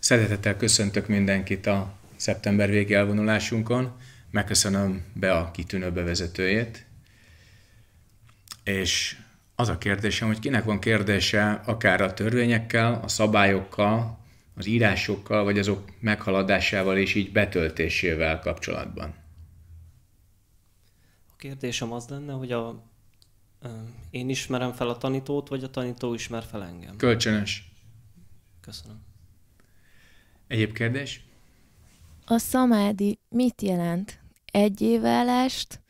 Szeretettel köszöntök mindenkit a szeptember végi elvonulásunkon. Megköszönöm be a kitűnő bevezetőjét. És az a kérdésem, hogy kinek van kérdése akár a törvényekkel, a szabályokkal, az írásokkal, vagy azok meghaladásával és így betöltésével kapcsolatban? A kérdésem az lenne, hogy a, én ismerem fel a tanítót, vagy a tanító ismer fel engem? Kölcsönös. Köszönöm. Egyéb kérdés? A szamádi mit jelent? Egyéválást,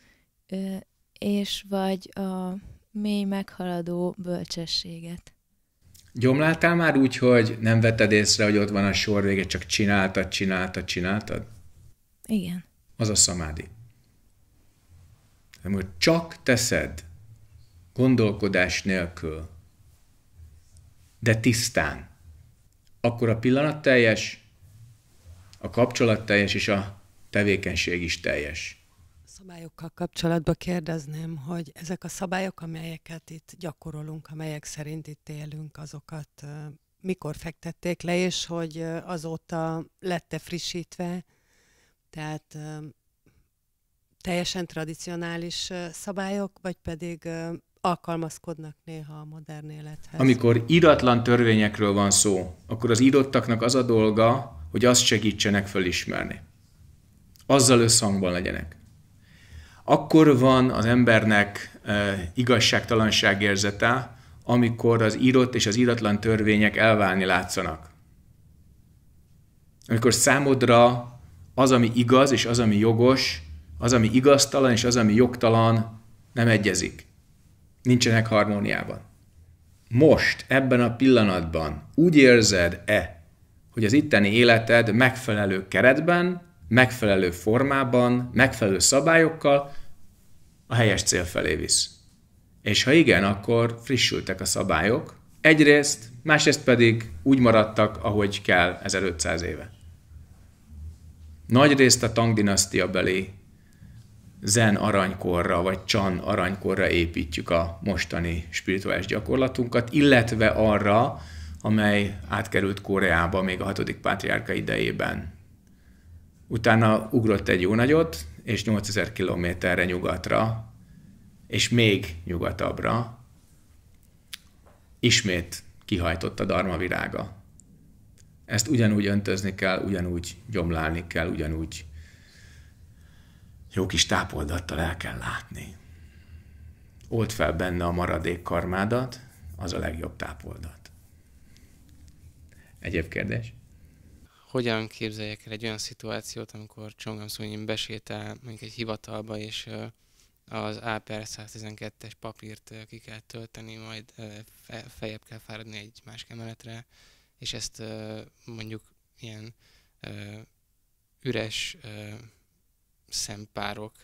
és vagy a mély meghaladó bölcsességet. Gyomláltál már úgy, hogy nem vetted észre, hogy ott van a sor vége, csak csináltad, csináltad, csináltad? Igen. Az a szamádi. hogy csak teszed, gondolkodás nélkül, de tisztán, akkor a pillanat teljes a kapcsolat teljes és a tevékenység is teljes. A szabályokkal kapcsolatban kérdezném, hogy ezek a szabályok, amelyeket itt gyakorolunk, amelyek szerint itt élünk, azokat mikor fektették le, és hogy azóta lette frissítve, tehát teljesen tradicionális szabályok, vagy pedig alkalmazkodnak néha a modern élethez. Amikor idatlan törvényekről van szó, akkor az írottaknak az a dolga, hogy azt segítsenek fölismerni. Azzal összhangban legyenek. Akkor van az embernek e, igazságtalanság érzete, amikor az írott és az íratlan törvények elválni látszanak. Amikor számodra az, ami igaz és az, ami jogos, az, ami igaztalan és az, ami jogtalan, nem egyezik. Nincsenek harmóniában. Most, ebben a pillanatban úgy érzed-e, hogy az itteni életed megfelelő keretben, megfelelő formában, megfelelő szabályokkal a helyes cél felé visz. És ha igen, akkor frissültek a szabályok. Egyrészt, másrészt pedig úgy maradtak, ahogy kell 1500 éve. Nagy részt a Tang dinasztia belé zen aranykorra, vagy csan aranykorra építjük a mostani spirituális gyakorlatunkat, illetve arra, amely átkerült Koreába még a hatodik pátriárka idejében. Utána ugrott egy jó nagyot, és 8000 kilométerre nyugatra, és még nyugatabbra, ismét kihajtott a darma virága. Ezt ugyanúgy öntözni kell, ugyanúgy gyomlálni kell, ugyanúgy jó kis tápoldattal el kell látni. Old fel benne a maradék karmádat, az a legjobb tápoldat. Egyéb kérdés? Hogyan képzeljek el egy olyan szituációt, amikor Csongam Szunyin besétál mondjuk egy hivatalba, és az APR 112-es papírt ki kell tölteni, majd feljebb kell fáradni egy másik emeletre, és ezt mondjuk ilyen üres szempárok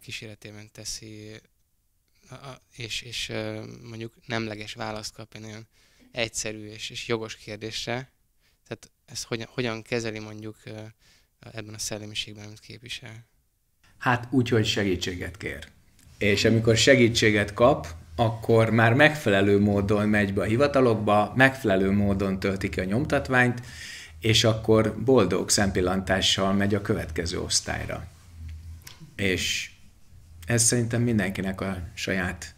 kísérletében teszi, és, és mondjuk nemleges választ kap egy olyan egyszerű és, és jogos kérdésre. Tehát ezt hogyan, hogyan kezeli mondjuk ebben a szellemiségben, amit képvisel? Hát úgy, hogy segítséget kér. És amikor segítséget kap, akkor már megfelelő módon megy be a hivatalokba, megfelelő módon tölti ki a nyomtatványt, és akkor boldog szempillantással megy a következő osztályra. És ez szerintem mindenkinek a saját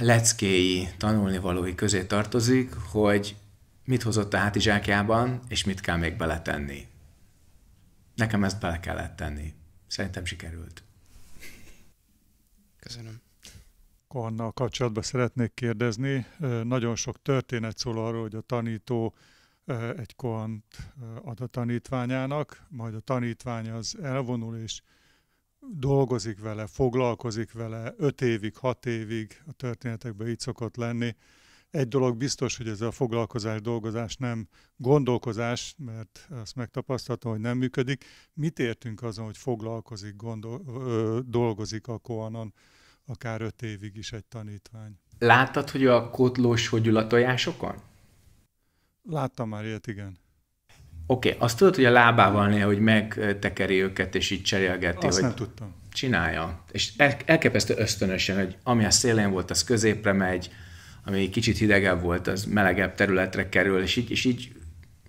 leckéi tanulnivalói közé tartozik, hogy mit hozott a hátizsákjában, és mit kell még beletenni. Nekem ezt bele kellett tenni. Szerintem sikerült. Köszönöm. a kapcsolatban szeretnék kérdezni. Nagyon sok történet szól arról, hogy a tanító egy kont ad a tanítványának, majd a tanítvány az elvonul és dolgozik vele, foglalkozik vele, öt évig, hat évig, a történetekben így szokott lenni. Egy dolog biztos, hogy ez a foglalkozás, dolgozás nem gondolkozás, mert azt megtapasztaltam, hogy nem működik. Mit értünk azon, hogy foglalkozik, gondol, ö, dolgozik a koanon akár öt évig is egy tanítvány? Láttad, hogy a kotlós hogy a tojásokon? Láttam már ilyet, igen. Oké, okay, azt tudod, hogy a lábával néha, hogy megtekeri őket, és így cserélgeti. Azt hogy nem tudtam. Csinálja. És elképesztő ösztönösen, hogy ami a szélén volt, az középre megy, ami kicsit hidegebb volt, az melegebb területre kerül, és így, és így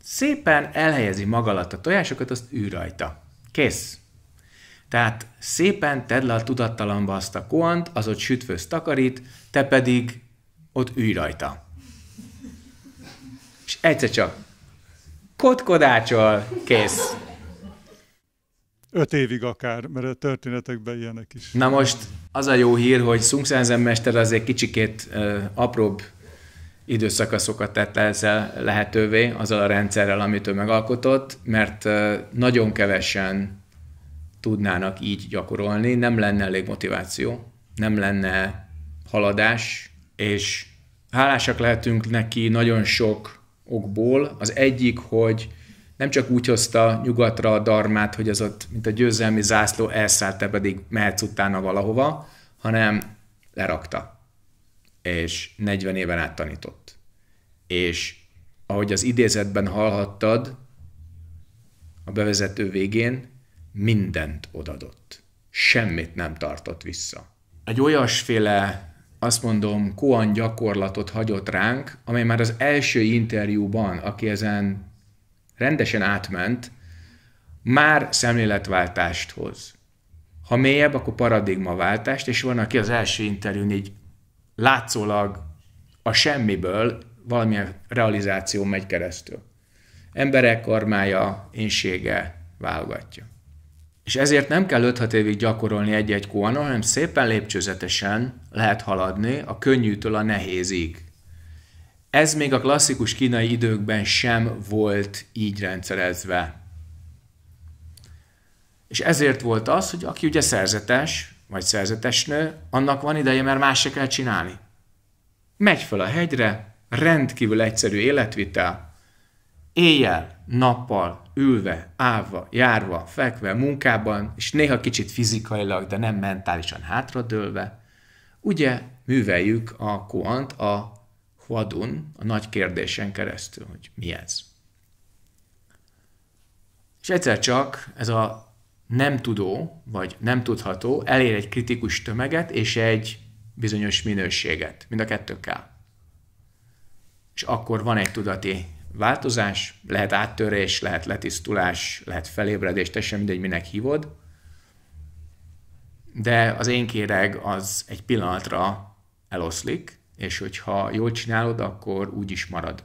szépen elhelyezi maga alatt a tojásokat, azt ő rajta. Kész. Tehát szépen tedd le a tudattalamba azt a koant, az ott sütfőz takarít, te pedig ott ülj rajta. És egyszer csak kotkodácsol, kész. Öt évig akár, mert a történetekben ilyenek is. Na most az a jó hír, hogy Szungszenzen mester azért kicsikét ö, apróbb időszakaszokat tett ezzel lehetővé, azzal a rendszerrel, amit ő megalkotott, mert ö, nagyon kevesen tudnának így gyakorolni, nem lenne elég motiváció, nem lenne haladás, és hálásak lehetünk neki nagyon sok okból. Az egyik, hogy nem csak úgy hozta nyugatra a darmát, hogy az ott, mint a győzelmi zászló, elszállt, te pedig mehetsz utána valahova, hanem lerakta. És 40 éven át tanított. És ahogy az idézetben hallhattad, a bevezető végén mindent odadott. Semmit nem tartott vissza. Egy olyasféle azt mondom, koan gyakorlatot hagyott ránk, amely már az első interjúban, aki ezen rendesen átment, már szemléletváltást hoz. Ha mélyebb, akkor paradigmaváltást, és van, aki az első interjún így látszólag a semmiből valamilyen realizáció megy keresztül. Emberek karmája, énsége válogatja. És ezért nem kell 5-6 évig gyakorolni egy-egy koana, hanem szépen lépcsőzetesen lehet haladni a könnyűtől a nehézig. Ez még a klasszikus kínai időkben sem volt így rendszerezve. És ezért volt az, hogy aki ugye szerzetes, vagy szerzetesnő, annak van ideje, mert más se kell csinálni. Megy fel a hegyre, rendkívül egyszerű életvitel, éjjel nappal, ülve, állva, járva, fekve, munkában, és néha kicsit fizikailag, de nem mentálisan hátradőlve, ugye műveljük a kuant a huadun, a nagy kérdésen keresztül, hogy mi ez. És egyszer csak ez a nem tudó, vagy nem tudható elér egy kritikus tömeget és egy bizonyos minőséget. Mind a kettő kell. És akkor van egy tudati változás, lehet áttörés, lehet letisztulás, lehet felébredés, teljesen mindegy, minek hívod. De az én kéreg az egy pillanatra eloszlik, és hogyha jól csinálod, akkor úgy is marad.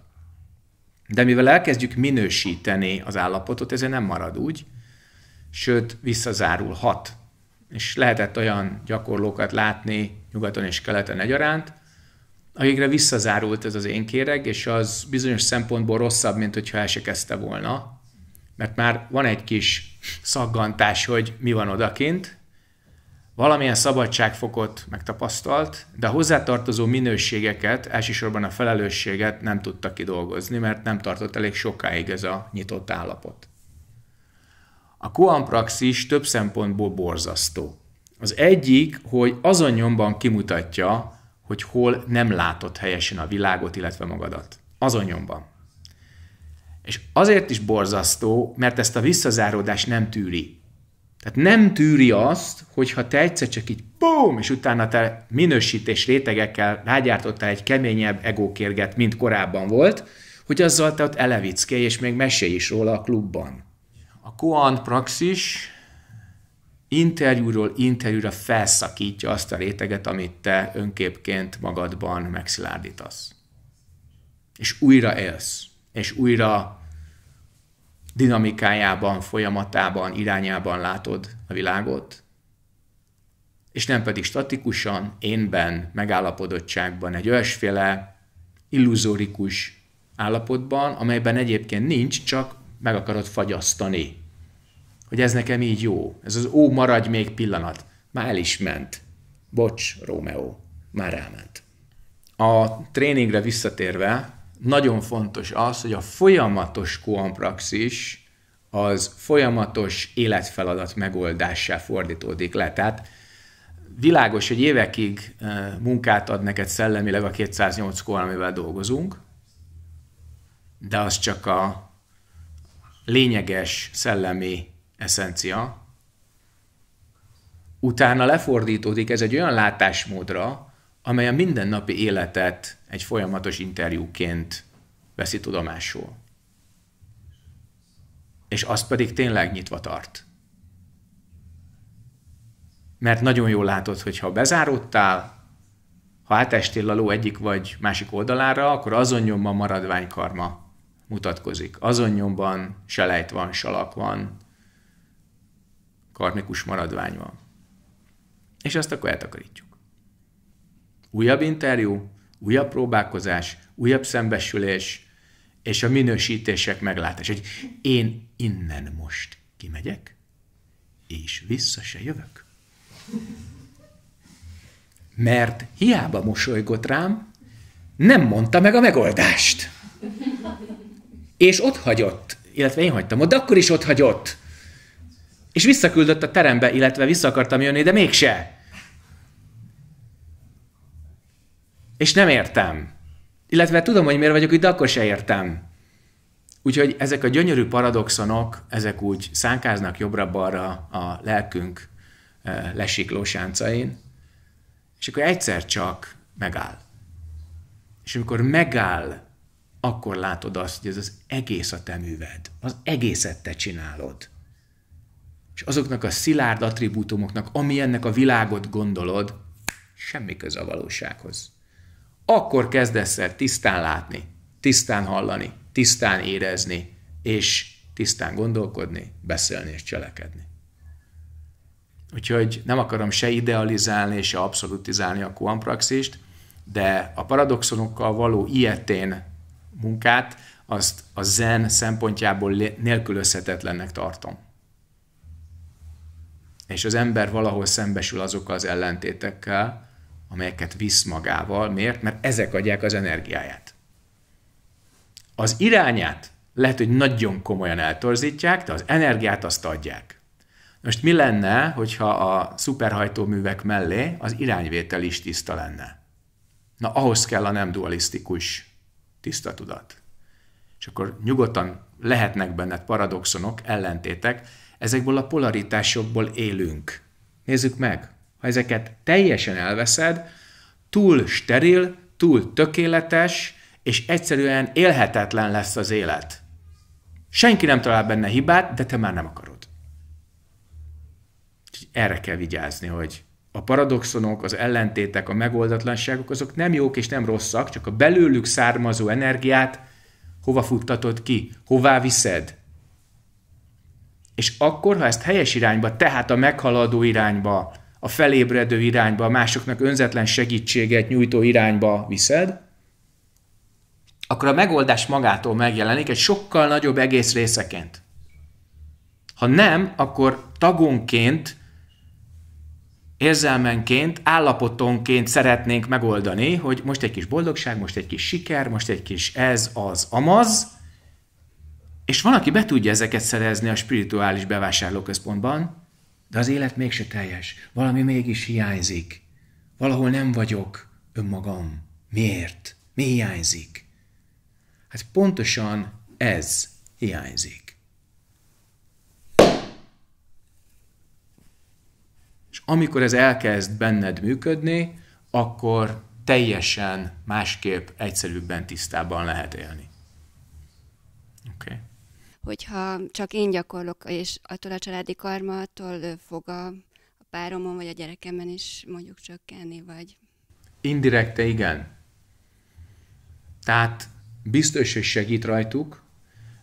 De mivel elkezdjük minősíteni az állapotot, ezért nem marad úgy, sőt, visszazárulhat. És lehetett olyan gyakorlókat látni nyugaton és keleten egyaránt, akikre visszazárult ez az én kéreg, és az bizonyos szempontból rosszabb, mint hogyha el se kezdte volna, mert már van egy kis szaggantás, hogy mi van odakint, valamilyen szabadságfokot megtapasztalt, de a hozzátartozó minőségeket, elsősorban a felelősséget nem tudta kidolgozni, mert nem tartott elég sokáig ez a nyitott állapot. A koan praxis több szempontból borzasztó. Az egyik, hogy azon nyomban kimutatja, hogy hol nem látott helyesen a világot, illetve magadat. Azon nyomban. És azért is borzasztó, mert ezt a visszazáródás nem tűri. Tehát nem tűri azt, hogyha te egyszer csak így bum, és utána te minősítés rétegekkel rágyártottál egy keményebb egókérget, mint korábban volt, hogy azzal te ott elevickelj, és még mesélj is róla a klubban. A koan praxis interjúról interjúra felszakítja azt a réteget, amit te önképként magadban megszilárdítasz. És újra élsz, és újra dinamikájában, folyamatában, irányában látod a világot, és nem pedig statikusan, énben, megállapodottságban, egy olyasféle illuzórikus állapotban, amelyben egyébként nincs, csak meg akarod fagyasztani hogy ez nekem így jó. Ez az ó, maradj még pillanat. Már el is ment. Bocs, Rómeó, már elment. A tréningre visszatérve, nagyon fontos az, hogy a folyamatos koampraxis az folyamatos életfeladat megoldássá fordítódik le. Tehát világos, hogy évekig eh, munkát ad neked szellemileg a 208 kor, amivel dolgozunk, de az csak a lényeges szellemi eszencia, utána lefordítódik ez egy olyan látásmódra, amely a mindennapi életet egy folyamatos interjúként veszi tudomásul. És azt pedig tényleg nyitva tart. Mert nagyon jól látod, hogy ha bezáródtál, ha átestél a ló egyik vagy másik oldalára, akkor azon nyomban maradványkarma mutatkozik. Azon nyomban selejt van, salak van, karmikus maradvány van. És azt akkor eltakarítjuk. Újabb interjú, újabb próbálkozás, újabb szembesülés, és a minősítések meglátás, hogy én innen most kimegyek, és vissza se jövök. Mert hiába mosolygott rám, nem mondta meg a megoldást. És ott hagyott, illetve én hagytam ott, de akkor is ott hagyott és visszaküldött a terembe, illetve vissza akartam jönni, de mégse. És nem értem. Illetve tudom, hogy miért vagyok itt, de akkor se értem. Úgyhogy ezek a gyönyörű paradoxonok, ezek úgy szánkáznak jobbra-balra a lelkünk eh, lesikló sáncain, és akkor egyszer csak megáll. És amikor megáll, akkor látod azt, hogy ez az egész a te műved, az egészet te csinálod és azoknak a szilárd attribútumoknak, ami ennek a világot gondolod, semmi köze a valósághoz. Akkor kezdesz el tisztán látni, tisztán hallani, tisztán érezni, és tisztán gondolkodni, beszélni és cselekedni. Úgyhogy nem akarom se idealizálni, se abszolutizálni a kuampraxist, de a paradoxonokkal való ilyetén munkát azt a zen szempontjából nélkülözhetetlennek tartom. És az ember valahol szembesül azokkal az ellentétekkel, amelyeket visz magával. Miért? Mert ezek adják az energiáját. Az irányát lehet, hogy nagyon komolyan eltorzítják, de az energiát azt adják. Most mi lenne, hogyha a szuperhajtóművek mellé az irányvétel is tiszta lenne? Na, ahhoz kell a nem dualisztikus tiszta tudat. És akkor nyugodtan lehetnek benned paradoxonok, ellentétek, ezekből a polaritásokból élünk. Nézzük meg, ha ezeket teljesen elveszed, túl steril, túl tökéletes, és egyszerűen élhetetlen lesz az élet. Senki nem talál benne hibát, de te már nem akarod. Erre kell vigyázni, hogy a paradoxonok, az ellentétek, a megoldatlanságok, azok nem jók és nem rosszak, csak a belőlük származó energiát hova futtatod ki, hová viszed, és akkor, ha ezt helyes irányba, tehát a meghaladó irányba, a felébredő irányba, a másoknak önzetlen segítséget nyújtó irányba viszed, akkor a megoldás magától megjelenik egy sokkal nagyobb egész részeként. Ha nem, akkor tagonként, érzelmenként, állapotonként szeretnénk megoldani, hogy most egy kis boldogság, most egy kis siker, most egy kis ez, az, amaz, és van, aki be tudja ezeket szerezni a spirituális bevásárlóközpontban, de az élet mégse teljes. Valami mégis hiányzik. Valahol nem vagyok önmagam. Miért? Mi hiányzik? Hát pontosan ez hiányzik. És amikor ez elkezd benned működni, akkor teljesen másképp, egyszerűbben, tisztában lehet élni hogyha csak én gyakorlok, és attól a családi karma, attól fog a, páromon vagy a gyerekemen is mondjuk csökkenni, vagy... Indirekte igen. Tehát biztos, hogy segít rajtuk,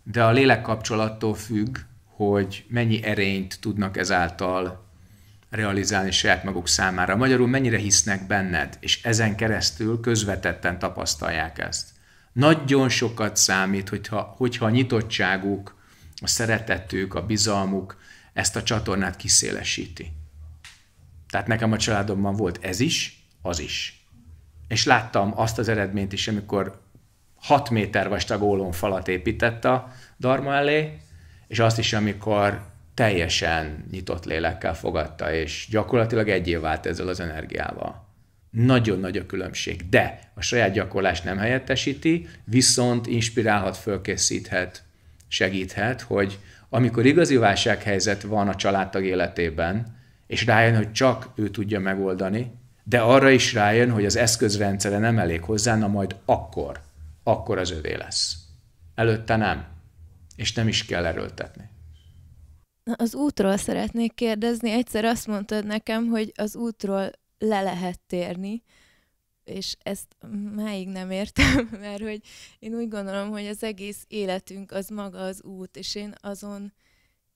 de a lélek kapcsolattól függ, hogy mennyi erényt tudnak ezáltal realizálni saját maguk számára. Magyarul mennyire hisznek benned, és ezen keresztül közvetetten tapasztalják ezt. Nagyon sokat számít, hogyha, hogyha a nyitottságuk, a szeretetük, a bizalmuk ezt a csatornát kiszélesíti. Tehát nekem a családomban volt ez is, az is. És láttam azt az eredményt is, amikor 6 méter vastag falat épített a darma elé, és azt is, amikor teljesen nyitott lélekkel fogadta, és gyakorlatilag egyé vált ezzel az energiával. Nagyon nagy a különbség, de a saját gyakorlás nem helyettesíti, viszont inspirálhat, fölkészíthet, segíthet, hogy amikor igazi válsághelyzet van a családtag életében, és rájön, hogy csak ő tudja megoldani, de arra is rájön, hogy az eszközrendszere nem elég hozzá, na majd akkor, akkor az övé lesz. Előtte nem. És nem is kell erőltetni. Na, az útról szeretnék kérdezni. Egyszer azt mondtad nekem, hogy az útról le lehet térni, és ezt máig nem értem, mert hogy én úgy gondolom, hogy az egész életünk az maga az út, és én azon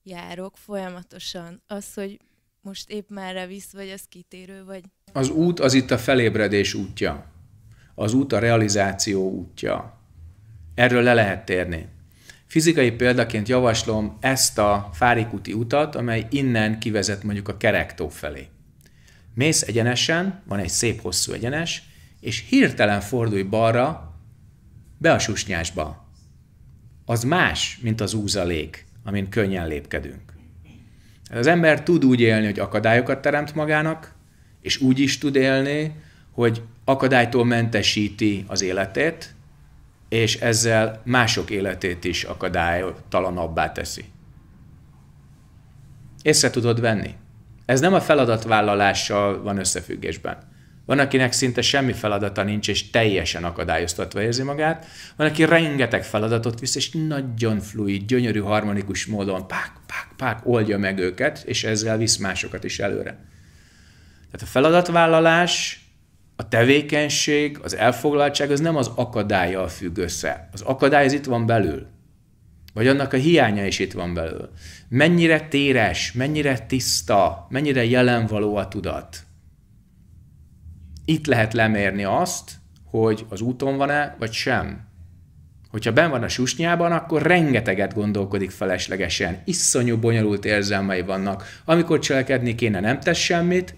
járok folyamatosan. Az, hogy most épp merre visz, vagy az kitérő, vagy... Az út az itt a felébredés útja. Az út a realizáció útja. Erről le lehet térni. Fizikai példaként javaslom ezt a Fárikuti utat, amely innen kivezet mondjuk a Kerektó felé. Mész egyenesen, van egy szép hosszú egyenes, és hirtelen fordulj balra, be a susnyásba. Az más, mint az úzalék, amin könnyen lépkedünk. Az ember tud úgy élni, hogy akadályokat teremt magának, és úgy is tud élni, hogy akadálytól mentesíti az életét, és ezzel mások életét is akadálytalanabbá teszi. Észre tudod venni? Ez nem a feladatvállalással van összefüggésben. Van, akinek szinte semmi feladata nincs, és teljesen akadályoztatva érzi magát. Van, aki rengeteg feladatot visz, és nagyon fluid, gyönyörű, harmonikus módon pák, pák, pák, oldja meg őket, és ezzel visz másokat is előre. Tehát a feladatvállalás, a tevékenység, az elfoglaltság az nem az akadálya függ össze. Az akadály az itt van belül vagy annak a hiánya is itt van belőle. Mennyire téres, mennyire tiszta, mennyire jelenvaló a tudat. Itt lehet lemérni azt, hogy az úton van-e, vagy sem. Hogyha ben van a susnyában, akkor rengeteget gondolkodik feleslegesen. Iszonyú bonyolult érzelmei vannak. Amikor cselekedni kéne, nem tesz semmit,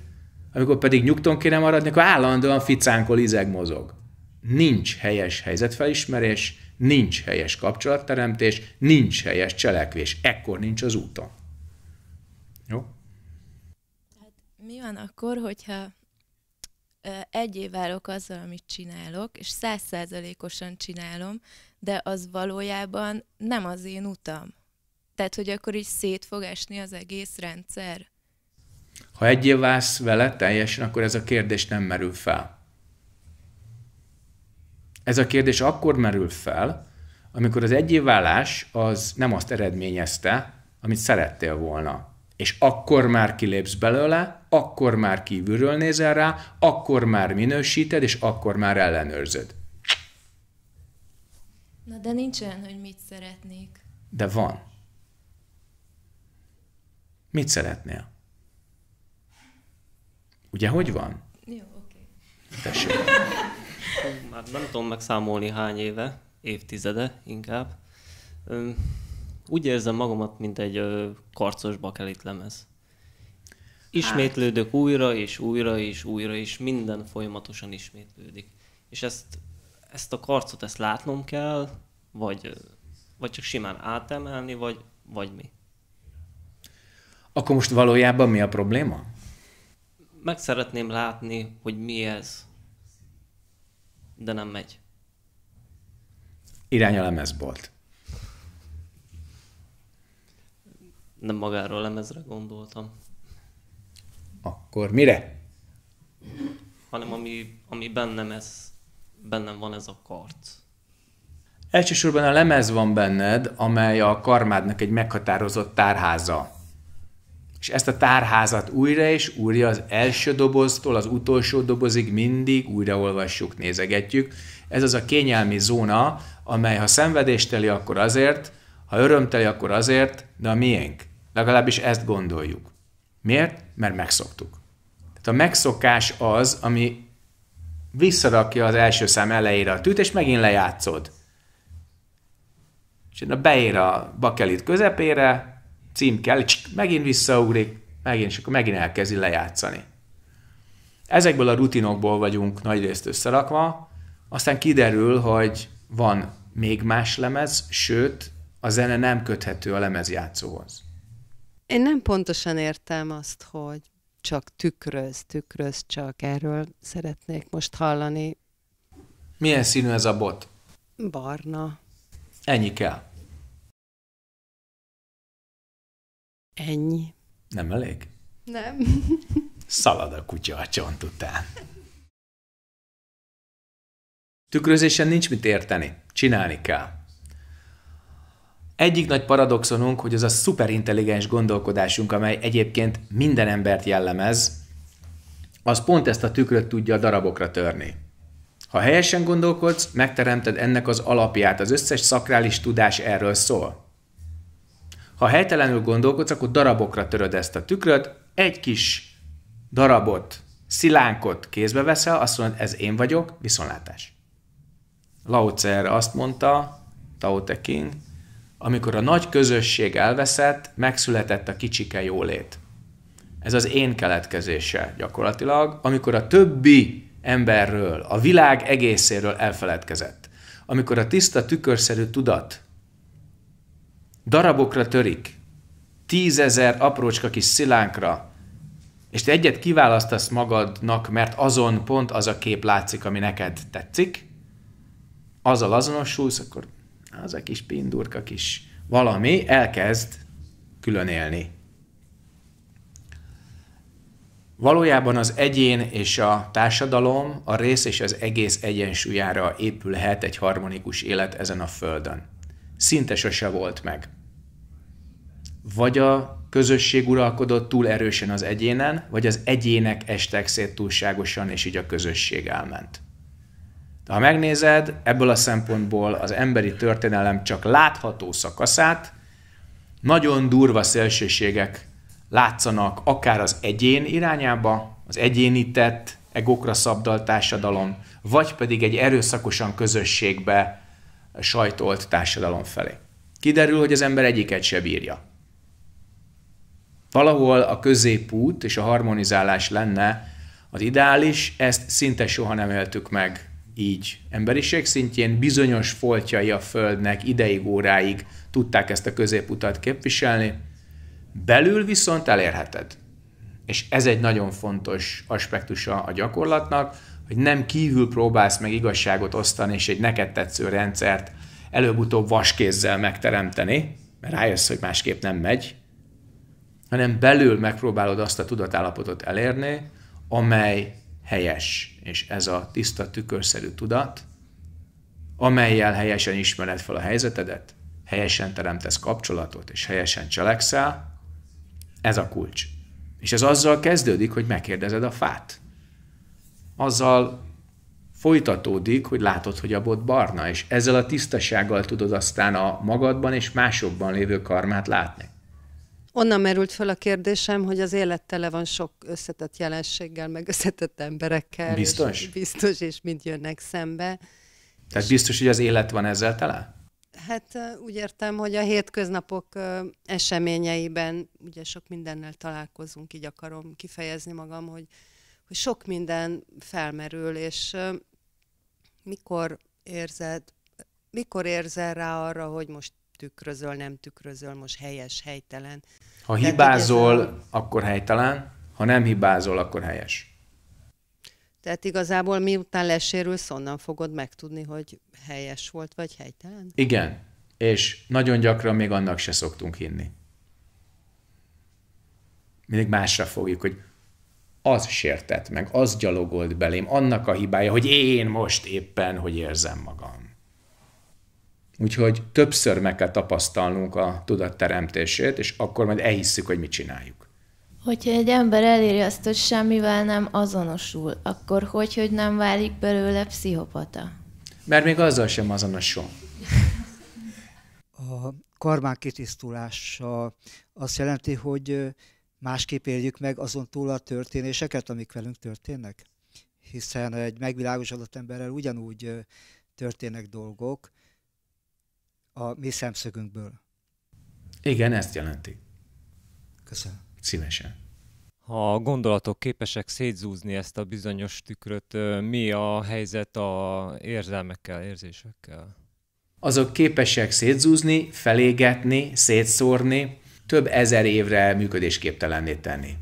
amikor pedig nyugton kéne maradni, akkor állandóan ficánkol, izeg mozog. Nincs helyes helyzetfelismerés, nincs helyes kapcsolatteremtés, nincs helyes cselekvés. Ekkor nincs az úton. Jó? Hát mi van akkor, hogyha egy év állok azzal, amit csinálok, és százszázalékosan csinálom, de az valójában nem az én utam. Tehát, hogy akkor így szét fog esni az egész rendszer. Ha egyé válsz vele teljesen, akkor ez a kérdés nem merül fel. Ez a kérdés akkor merül fel, amikor az egyévállás az nem azt eredményezte, amit szerettél volna. És akkor már kilépsz belőle, akkor már kívülről nézel rá, akkor már minősíted, és akkor már ellenőrzöd. Na de nincs olyan, hogy mit szeretnék. De van. Mit szeretnél? Ugye, hogy van? Jó, oké. Okay. Tessék. Már hát nem tudom megszámolni hány éve, évtizede inkább. Úgy érzem magamat, mint egy karcos bakelit lemez. Ismétlődök hát. újra, és újra, és újra, és minden folyamatosan ismétlődik. És ezt, ezt a karcot, ezt látnom kell, vagy, vagy csak simán átemelni, vagy, vagy mi? Akkor most valójában mi a probléma? Meg szeretném látni, hogy mi ez, de nem megy. Irány a lemezbolt. Nem magáról a lemezre gondoltam. Akkor mire? Hanem ami, ami bennem ez, bennem van ez a kart. Elsősorban a lemez van benned, amely a karmádnak egy meghatározott tárháza és ezt a tárházat újra és újra az első doboztól az utolsó dobozig mindig újraolvassuk, nézegetjük. Ez az a kényelmi zóna, amely ha szenvedésteli, akkor azért, ha örömteli, akkor azért, de a miénk. Legalábbis ezt gondoljuk. Miért? Mert megszoktuk. Tehát a megszokás az, ami visszarakja az első szám elejére a tűt, és megint lejátszod. És beér a bakelit közepére, kell, csik, megint visszaugrik, megint, és akkor megint elkezdi lejátszani. Ezekből a rutinokból vagyunk nagyrészt összerakva, aztán kiderül, hogy van még más lemez, sőt, a zene nem köthető a lemezjátszóhoz. Én nem pontosan értem azt, hogy csak tükröz, tükröz csak. Erről szeretnék most hallani. Milyen színű ez a bot? Barna. Ennyi kell. Ennyi. Nem elég? Nem. Szalad a kutya a csont után. Tükrözésen nincs mit érteni. Csinálni kell. Egyik nagy paradoxonunk, hogy az a szuperintelligens gondolkodásunk, amely egyébként minden embert jellemez, az pont ezt a tükröt tudja a darabokra törni. Ha helyesen gondolkodsz, megteremted ennek az alapját, az összes szakrális tudás erről szól. Ha helytelenül gondolkodsz, akkor darabokra töröd ezt a tükröt, egy kis darabot, szilánkot kézbe veszel, azt mondod, ez én vagyok, Viszontlátás. Lao azt mondta, Tao Te King, amikor a nagy közösség elveszett, megszületett a kicsike jólét. Ez az én keletkezése gyakorlatilag, amikor a többi emberről, a világ egészéről elfeledkezett. Amikor a tiszta tükörszerű tudat darabokra törik, tízezer aprócska kis szilánkra, és te egyet kiválasztasz magadnak, mert azon pont az a kép látszik, ami neked tetszik, azzal azonosulsz, akkor az a kis pindurka kis valami elkezd külön élni. Valójában az egyén és a társadalom, a rész és az egész egyensúlyára épülhet egy harmonikus élet ezen a földön szinte sose volt meg. Vagy a közösség uralkodott túl erősen az egyénen, vagy az egyének estek szét túlságosan, és így a közösség elment. De ha megnézed, ebből a szempontból az emberi történelem csak látható szakaszát, nagyon durva szélsőségek látszanak akár az egyén irányába, az egyénített, egokra szabdalt társadalom, vagy pedig egy erőszakosan közösségbe sajtolt társadalom felé. Kiderül, hogy az ember egyiket se bírja. Valahol a középút és a harmonizálás lenne az ideális, ezt szinte soha nem éltük meg így. Emberiség szintjén bizonyos foltjai a Földnek ideig, óráig tudták ezt a középutat képviselni, belül viszont elérheted. És ez egy nagyon fontos aspektusa a gyakorlatnak, hogy nem kívül próbálsz meg igazságot osztani, és egy neked tetsző rendszert előbb-utóbb vaskézzel megteremteni, mert rájössz, hogy másképp nem megy, hanem belül megpróbálod azt a tudatállapotot elérni, amely helyes, és ez a tiszta tükörszerű tudat, amelyel helyesen ismered fel a helyzetedet, helyesen teremtesz kapcsolatot, és helyesen cselekszel, ez a kulcs. És ez azzal kezdődik, hogy megkérdezed a fát azzal folytatódik, hogy látod, hogy a bot barna, és ezzel a tisztasággal tudod aztán a magadban és másokban lévő karmát látni. Onnan merült fel a kérdésem, hogy az élet tele van sok összetett jelenséggel, meg összetett emberekkel. Biztos? És biztos, és mind jönnek szembe. Tehát biztos, hogy az élet van ezzel tele? Hát úgy értem, hogy a hétköznapok eseményeiben ugye sok mindennel találkozunk, így akarom kifejezni magam, hogy hogy sok minden felmerül, és mikor érzed, mikor érzel rá arra, hogy most tükrözöl, nem tükrözöl, most helyes, helytelen. Ha De hibázol, ez... akkor helytelen, ha nem hibázol, akkor helyes. Tehát igazából miután lesérülsz, onnan fogod megtudni, hogy helyes volt, vagy helytelen? Igen, és nagyon gyakran még annak se szoktunk hinni. Mindig másra fogjuk, hogy az sértett meg, az gyalogolt belém, annak a hibája, hogy én most éppen, hogy érzem magam. Úgyhogy többször meg kell tapasztalnunk a tudatteremtését, és akkor majd elhisszük, hogy mit csináljuk. Hogyha egy ember eléri azt, hogy semmivel nem azonosul, akkor hogy, hogy nem válik belőle pszichopata? Mert még azzal sem azonosul. A karmán kitisztulása azt jelenti, hogy másképp éljük meg azon túl a történéseket, amik velünk történnek. Hiszen egy megvilágosodott emberrel ugyanúgy történnek dolgok a mi szemszögünkből. Igen, ezt jelenti. Köszönöm. Szívesen. Ha a gondolatok képesek szétzúzni ezt a bizonyos tükröt, mi a helyzet a érzelmekkel, érzésekkel? Azok képesek szétzúzni, felégetni, szétszórni, több ezer évre működésképtelenné tenni.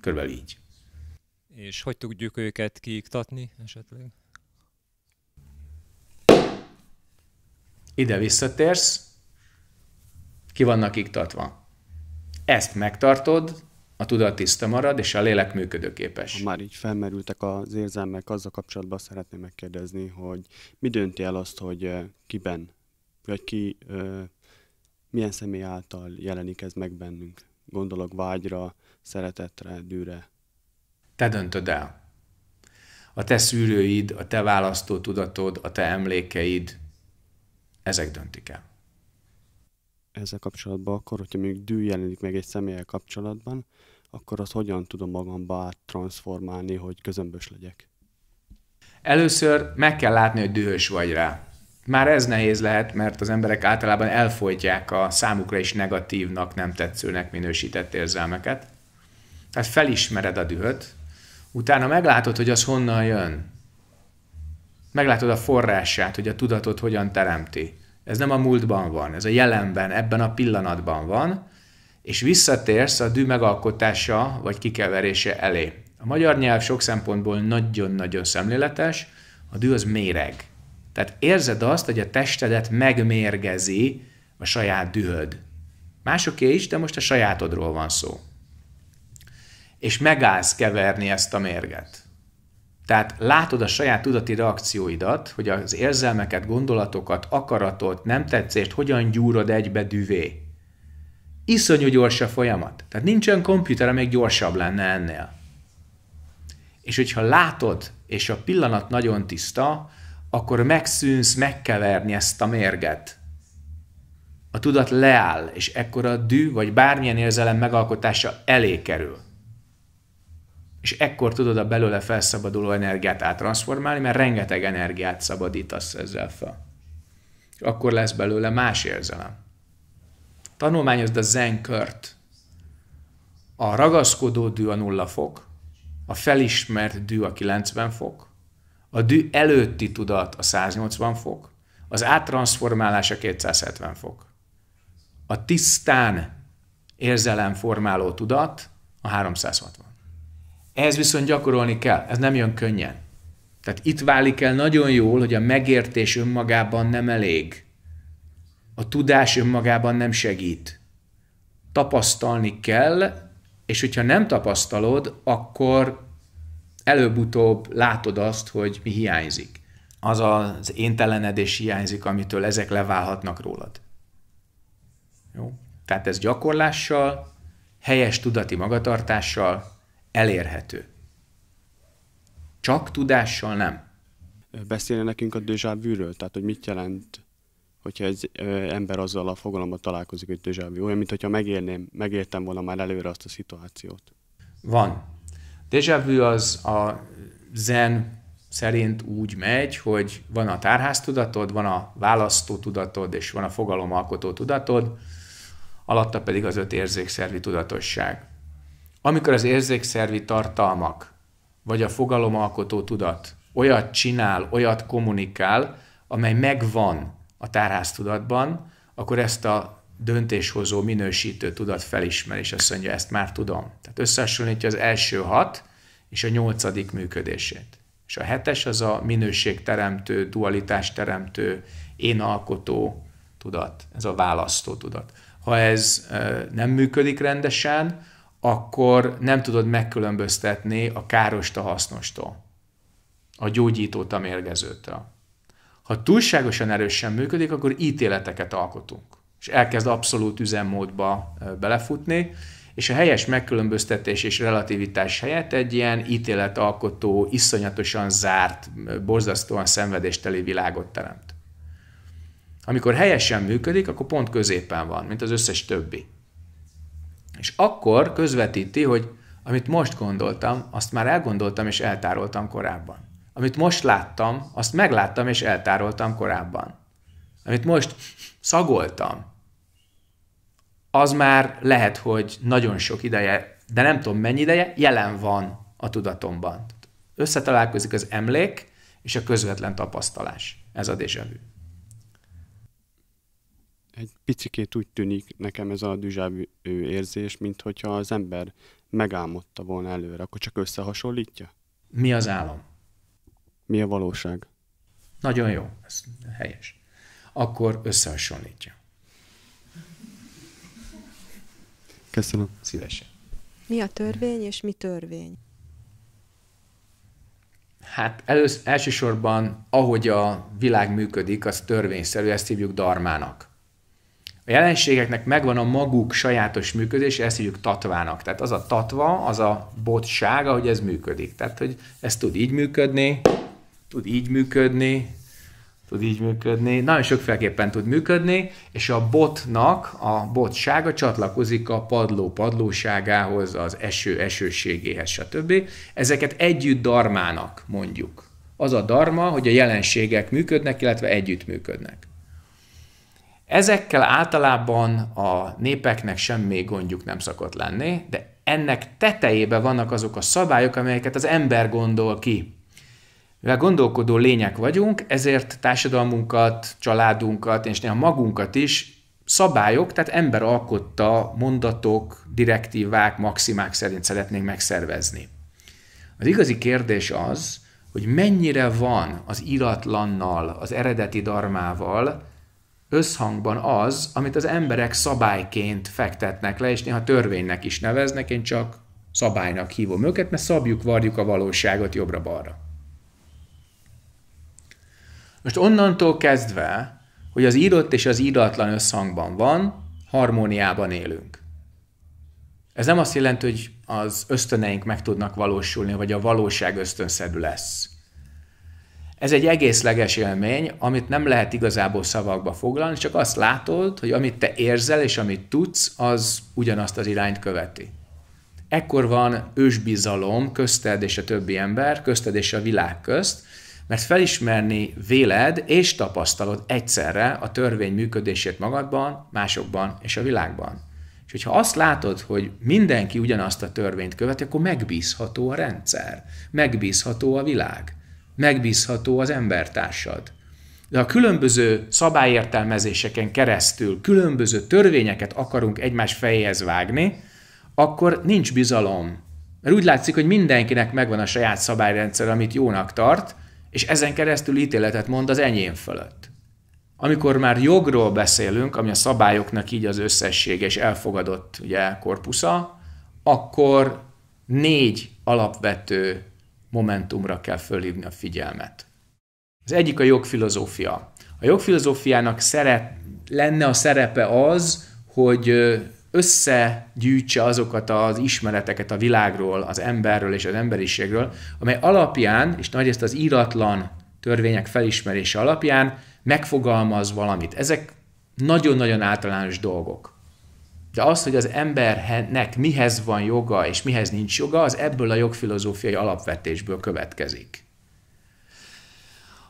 Körülbelül így. És hogy tudjuk őket kiiktatni esetleg? Ide visszatérsz, ki vannak iktatva. Ezt megtartod, a tudat tiszta marad, és a lélek működőképes. Ha már így felmerültek az érzelmek, azzal kapcsolatban szeretném megkérdezni, hogy mi dönti el azt, hogy eh, kiben, vagy ki eh, milyen személy által jelenik ez meg bennünk. Gondolok vágyra, szeretetre, dűre. Te döntöd el. A te szűrőid, a te választó tudatod, a te emlékeid, ezek döntik el. Ezzel kapcsolatban akkor, hogyha még dű jelenik meg egy személyel kapcsolatban, akkor azt hogyan tudom magamba transformálni, hogy közömbös legyek? Először meg kell látni, hogy dühös vagy rá már ez nehéz lehet, mert az emberek általában elfolytják a számukra is negatívnak, nem tetszőnek minősített érzelmeket. Tehát felismered a dühöt, utána meglátod, hogy az honnan jön. Meglátod a forrását, hogy a tudatot hogyan teremti. Ez nem a múltban van, ez a jelenben, ebben a pillanatban van, és visszatérsz a dű megalkotása vagy kikeverése elé. A magyar nyelv sok szempontból nagyon-nagyon szemléletes, a dű az méreg tehát érzed azt, hogy a testedet megmérgezi a saját dühöd. Másoké is, de most a sajátodról van szó. És megállsz keverni ezt a mérget. Tehát látod a saját tudati reakcióidat, hogy az érzelmeket, gondolatokat, akaratot, nem tetszést hogyan gyúrod egybe düvé. Iszonyú gyors a folyamat. Tehát nincs olyan komputer, amelyik gyorsabb lenne ennél. És hogyha látod, és a pillanat nagyon tiszta, akkor megszűnsz megkeverni ezt a mérget. A tudat leáll, és ekkor a dű vagy bármilyen érzelem megalkotása elé kerül. És ekkor tudod a belőle felszabaduló energiát áttransformálni, mert rengeteg energiát szabadítasz ezzel fel. És akkor lesz belőle más érzelem. Tanulmányozd a zenkört. A ragaszkodó dű a nulla fok, a felismert dű a 90 fok, a dű előtti tudat a 180 fok, az áttransformálás a 270 fok. A tisztán formáló tudat a 360. Ehhez viszont gyakorolni kell, ez nem jön könnyen. Tehát itt válik el nagyon jól, hogy a megértés önmagában nem elég. A tudás önmagában nem segít. Tapasztalni kell, és hogyha nem tapasztalod, akkor előbb-utóbb látod azt, hogy mi hiányzik. Az az éntelenedés hiányzik, amitől ezek leválhatnak rólad. Jó? Tehát ez gyakorlással, helyes tudati magatartással elérhető. Csak tudással nem. Beszélne nekünk a vu-ről, tehát hogy mit jelent, hogyha egy ember azzal a fogalommal találkozik, hogy vu, olyan, mint hogyha megértem volna már előre azt a szituációt. Van Déjà vu az a zen szerint úgy megy, hogy van a tárháztudatod, van a választó tudatod, és van a fogalomalkotó tudatod, alatta pedig az öt érzékszervi tudatosság. Amikor az érzékszervi tartalmak, vagy a fogalomalkotó tudat olyat csinál, olyat kommunikál, amely megvan a tárháztudatban, akkor ezt a döntéshozó, minősítő tudat felismer, és azt mondja, ezt már tudom. Tehát összehasonlítja az első hat és a nyolcadik működését. És a hetes az a minőségteremtő, dualitásteremtő, én alkotó tudat, ez a választó tudat. Ha ez nem működik rendesen, akkor nem tudod megkülönböztetni a károst a hasznostól, a gyógyítót a mérgezőtől. Ha túlságosan erősen működik, akkor ítéleteket alkotunk és elkezd abszolút üzemmódba belefutni, és a helyes megkülönböztetés és relativitás helyett egy ilyen ítéletalkotó, iszonyatosan zárt, borzasztóan szenvedésteli világot teremt. Amikor helyesen működik, akkor pont középen van, mint az összes többi. És akkor közvetíti, hogy amit most gondoltam, azt már elgondoltam és eltároltam korábban. Amit most láttam, azt megláttam és eltároltam korábban. Amit most szagoltam, az már lehet, hogy nagyon sok ideje, de nem tudom mennyi ideje, jelen van a tudatomban. Összetalálkozik az emlék és a közvetlen tapasztalás. Ez a déjà vu. Egy picikét úgy tűnik nekem ez a déjà vu érzés, mint hogyha az ember megálmodta volna előre, akkor csak összehasonlítja? Mi az álom? Mi a valóság? Nagyon jó, ez helyes. Akkor összehasonlítja. Köszönöm. Szívesen. Mi a törvény, és mi törvény? Hát elősz, elsősorban, ahogy a világ működik, az törvényszerű, ezt hívjuk darmának. A jelenségeknek megvan a maguk sajátos működés, ezt hívjuk tatvának. Tehát az a tatva, az a botsága, hogy ez működik. Tehát, hogy ez tud így működni, tud így működni, tud így működni. Nagyon sokféleképpen tud működni, és a botnak a botsága csatlakozik a padló padlóságához, az eső esőségéhez, stb. Ezeket együtt darmának mondjuk. Az a darma, hogy a jelenségek működnek, illetve együtt működnek. Ezekkel általában a népeknek semmi gondjuk nem szokott lenni, de ennek tetejében vannak azok a szabályok, amelyeket az ember gondol ki mivel gondolkodó lények vagyunk, ezért társadalmunkat, családunkat és néha magunkat is szabályok, tehát ember alkotta mondatok, direktívák, maximák szerint szeretnénk megszervezni. Az igazi kérdés az, hogy mennyire van az iratlannal, az eredeti darmával összhangban az, amit az emberek szabályként fektetnek le, és néha törvénynek is neveznek, én csak szabálynak hívom őket, mert szabjuk, varjuk a valóságot jobbra-balra. Most onnantól kezdve, hogy az írott és az íratlan összhangban van, harmóniában élünk. Ez nem azt jelenti, hogy az ösztöneink meg tudnak valósulni, vagy a valóság ösztönszerű lesz. Ez egy egészleges élmény, amit nem lehet igazából szavakba foglalni, csak azt látod, hogy amit te érzel és amit tudsz, az ugyanazt az irányt követi. Ekkor van ősbizalom közted és a többi ember, közted és a világ közt, mert felismerni véled és tapasztalod egyszerre a törvény működését magadban, másokban és a világban. És hogyha azt látod, hogy mindenki ugyanazt a törvényt követi, akkor megbízható a rendszer, megbízható a világ, megbízható az embertársad. De a különböző szabályértelmezéseken keresztül különböző törvényeket akarunk egymás fejéhez vágni, akkor nincs bizalom. Mert úgy látszik, hogy mindenkinek megvan a saját szabályrendszer, amit jónak tart, és ezen keresztül ítéletet mond az enyém fölött. Amikor már jogról beszélünk, ami a szabályoknak így az összesség és elfogadott ugye, korpusza, akkor négy alapvető momentumra kell fölhívni a figyelmet. Az egyik a jogfilozófia. A jogfilozófiának szeret, lenne a szerepe az, hogy összegyűjtse azokat az ismereteket a világról, az emberről és az emberiségről, amely alapján, és nagyrészt az íratlan törvények felismerése alapján megfogalmaz valamit. Ezek nagyon-nagyon általános dolgok. De az, hogy az embernek mihez van joga és mihez nincs joga, az ebből a jogfilozófiai alapvetésből következik.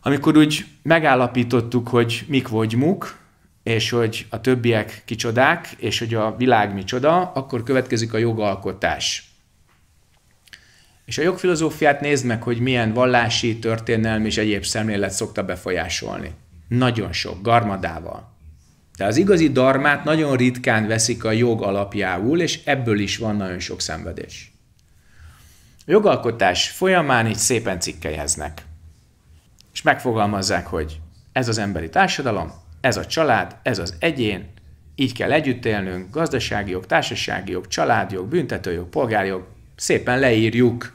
Amikor úgy megállapítottuk, hogy mik vagyunk, és hogy a többiek kicsodák, és hogy a világ micsoda, akkor következik a jogalkotás. És a jogfilozófiát nézd meg, hogy milyen vallási, történelmi és egyéb szemlélet szokta befolyásolni. Nagyon sok, garmadával. De az igazi darmát nagyon ritkán veszik a jog alapjául, és ebből is van nagyon sok szenvedés. A jogalkotás folyamán így szépen cikkelyeznek. És megfogalmazzák, hogy ez az emberi társadalom, ez a család, ez az egyén, így kell együtt élnünk, gazdasági jog, társasági jog, családjog, büntetőjog, polgárjog, szépen leírjuk.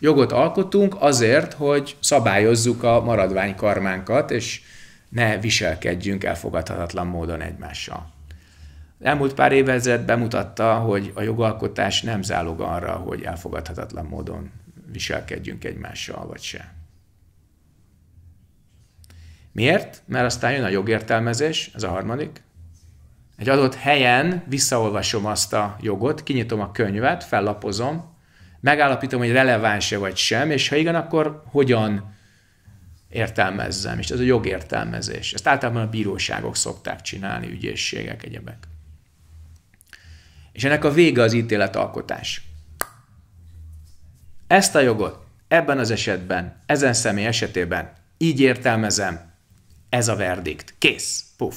Jogot alkotunk azért, hogy szabályozzuk a maradvány karmánkat, és ne viselkedjünk elfogadhatatlan módon egymással. Elmúlt pár évezred bemutatta, hogy a jogalkotás nem zálog arra, hogy elfogadhatatlan módon viselkedjünk egymással, vagy sem. Miért? Mert aztán jön a jogértelmezés, ez a harmadik. Egy adott helyen visszaolvasom azt a jogot, kinyitom a könyvet, fellapozom, megállapítom, hogy releváns-e vagy sem, és ha igen, akkor hogyan értelmezzem, és ez a jogértelmezés. Ezt általában a bíróságok szokták csinálni, ügyészségek, egyebek. És ennek a vége az ítéletalkotás. Ezt a jogot ebben az esetben, ezen személy esetében így értelmezem, ez a verdikt. Kész. Puff.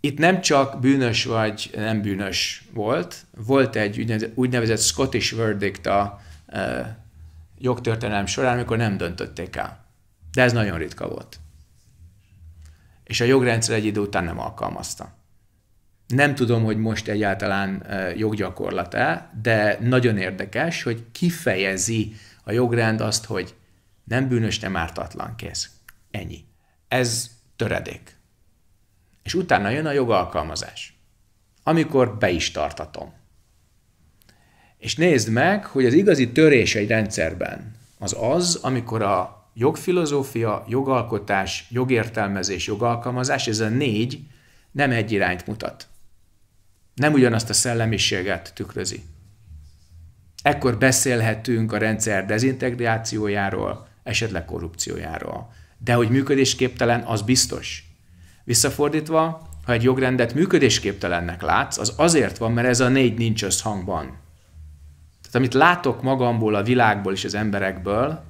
Itt nem csak bűnös vagy nem bűnös volt, volt egy úgynevezett, Scottish verdict a e, jogtörténelem során, amikor nem döntötték el. De ez nagyon ritka volt. És a jogrendszer egy idő után nem alkalmazta. Nem tudom, hogy most egyáltalán e, joggyakorlat-e, de nagyon érdekes, hogy kifejezi a jogrend azt, hogy nem bűnös, nem ártatlan, kész. Ennyi. Ez töredék. És utána jön a jogalkalmazás, amikor be is tartatom. És nézd meg, hogy az igazi törés egy rendszerben az az, amikor a jogfilozófia, jogalkotás, jogértelmezés, jogalkalmazás, ez a négy nem egy irányt mutat. Nem ugyanazt a szellemiséget tükrözi. Ekkor beszélhetünk a rendszer dezintegrációjáról, esetleg korrupciójáról, de hogy működésképtelen, az biztos. Visszafordítva, ha egy jogrendet működésképtelennek látsz, az azért van, mert ez a négy nincs összhangban. Tehát amit látok magamból, a világból és az emberekből,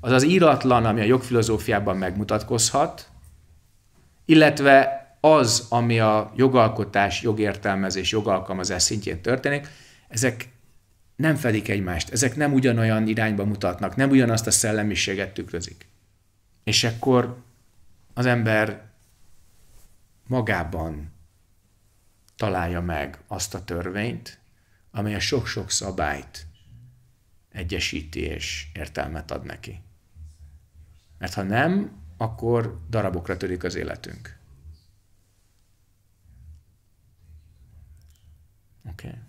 az az íratlan, ami a jogfilozófiában megmutatkozhat, illetve az, ami a jogalkotás, jogértelmezés, jogalkalmazás szintjén történik, ezek nem fedik egymást, ezek nem ugyanolyan irányba mutatnak, nem ugyanazt a szellemiséget tükrözik. És akkor az ember magában találja meg azt a törvényt, amely a sok-sok szabályt egyesíti és értelmet ad neki. Mert ha nem, akkor darabokra törik az életünk. Oké. Okay.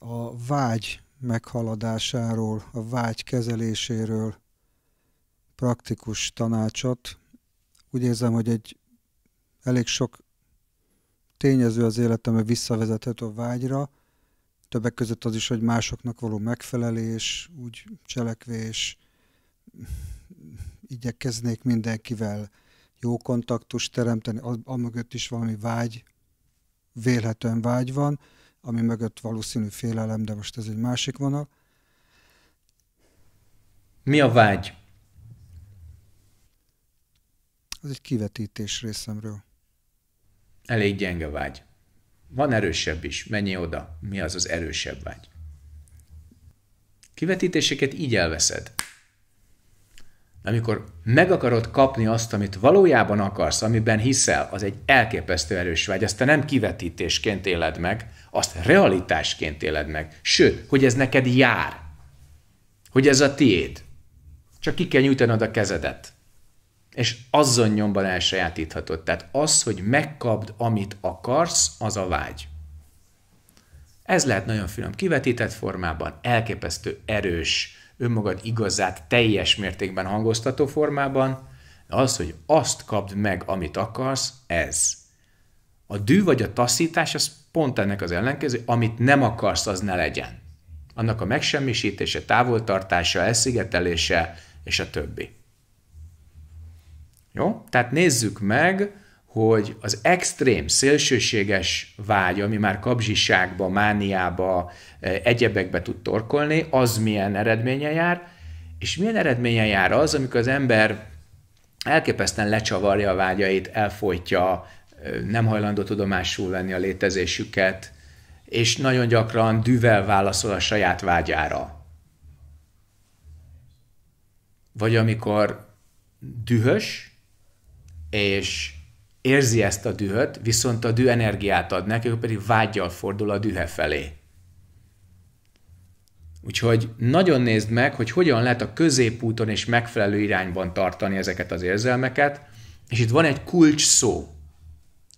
A vágy meghaladásáról, a vágy kezeléséről praktikus tanácsot. Úgy érzem, hogy egy elég sok tényező az életemben visszavezethető a vágyra, többek között az is, hogy másoknak való megfelelés, úgy cselekvés, igyekeznék mindenkivel jó kontaktust teremteni, amögött is valami vágy, vélhetően vágy van, ami mögött valószínű félelem, de most ez egy másik vonal. Mi a vágy? Ez egy kivetítés részemről. Elég gyenge vágy. Van erősebb is. Menj oda. Mi az az erősebb vágy? Kivetítéseket így elveszed. Amikor meg akarod kapni azt, amit valójában akarsz, amiben hiszel, az egy elképesztő erős vágy. Azt te nem kivetítésként éled meg, azt realitásként éled meg. Sőt, hogy ez neked jár. Hogy ez a tiéd. Csak ki kell nyújtanod a kezedet és azon nyomban elsajátíthatod. Tehát az, hogy megkapd, amit akarsz, az a vágy. Ez lehet nagyon finom kivetített formában, elképesztő erős, önmagad igazát teljes mértékben hangoztató formában, de az, hogy azt kapd meg, amit akarsz, ez. A dű vagy a taszítás az pont ennek az ellenkező, amit nem akarsz, az ne legyen. Annak a megsemmisítése, távoltartása, elszigetelése és a többi. Jó? Tehát nézzük meg, hogy az extrém szélsőséges vágy, ami már kapzsiságba, mániába, eh, egyebekbe tud torkolni, az milyen eredménye jár, és milyen eredménye jár az, amikor az ember elképesztően lecsavarja a vágyait, elfolytja, eh, nem hajlandó tudomásul venni a létezésüket, és nagyon gyakran düvel válaszol a saját vágyára. Vagy amikor dühös, és érzi ezt a dühöt, viszont a düh energiát ad neki, akkor pedig vágyjal fordul a dühe felé. Úgyhogy nagyon nézd meg, hogy hogyan lehet a középúton és megfelelő irányban tartani ezeket az érzelmeket, és itt van egy kulcs szó,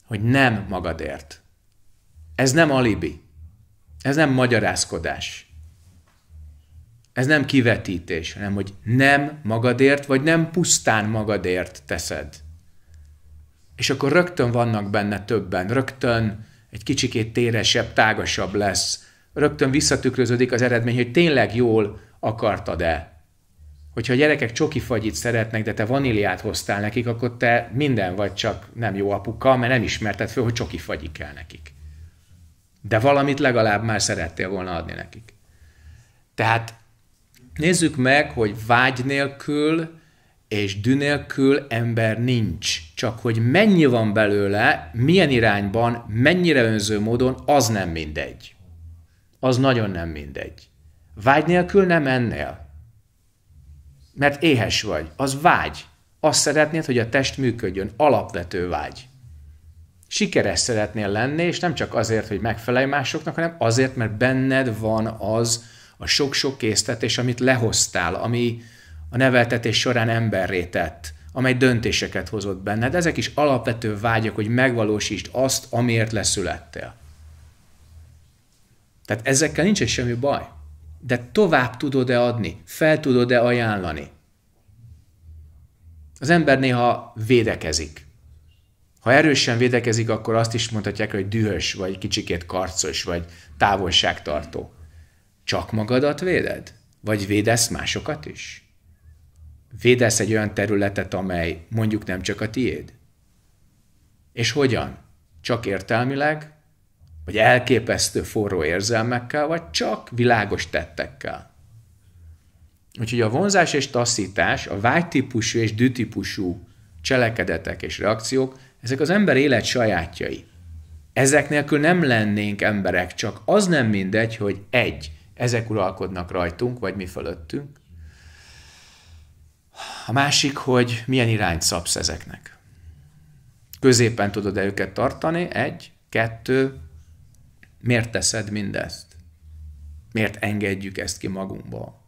hogy nem magadért. Ez nem alibi. Ez nem magyarázkodás. Ez nem kivetítés, hanem hogy nem magadért, vagy nem pusztán magadért teszed és akkor rögtön vannak benne többen, rögtön egy kicsikét téresebb, tágasabb lesz, rögtön visszatükröződik az eredmény, hogy tényleg jól akartad-e. Hogyha a gyerekek csoki fagyit szeretnek, de te vaníliát hoztál nekik, akkor te minden vagy csak nem jó apuka, mert nem ismerted föl, hogy csoki fagyi kell nekik. De valamit legalább már szerettél volna adni nekik. Tehát nézzük meg, hogy vágy nélkül és dünélkül ember nincs. Csak hogy mennyi van belőle, milyen irányban, mennyire önző módon, az nem mindegy. Az nagyon nem mindegy. Vágy nélkül nem ennél. Mert éhes vagy, az vágy. Azt szeretnéd, hogy a test működjön, alapvető vágy. Sikeres szeretnél lenni, és nem csak azért, hogy megfelelj másoknak, hanem azért, mert benned van az a sok-sok késztetés, amit lehoztál, ami, a neveltetés során emberré tett, amely döntéseket hozott benned. Ezek is alapvető vágyak, hogy megvalósítsd azt, amiért leszülettél. Tehát ezekkel nincs semmi baj. De tovább tudod-e adni? Fel tudod-e ajánlani? Az ember néha védekezik. Ha erősen védekezik, akkor azt is mondhatják, hogy dühös, vagy kicsikét karcos, vagy távolságtartó. Csak magadat véded? Vagy védesz másokat is? védesz egy olyan területet, amely mondjuk nem csak a tiéd? És hogyan? Csak értelmileg, vagy elképesztő forró érzelmekkel, vagy csak világos tettekkel? Úgyhogy a vonzás és taszítás, a vágytípusú és dütípusú cselekedetek és reakciók, ezek az ember élet sajátjai. Ezek nélkül nem lennénk emberek, csak az nem mindegy, hogy egy, ezek uralkodnak rajtunk, vagy mi fölöttünk, a másik, hogy milyen irányt szabsz ezeknek. Középen tudod-e őket tartani? Egy, kettő, miért teszed mindezt? Miért engedjük ezt ki magunkból?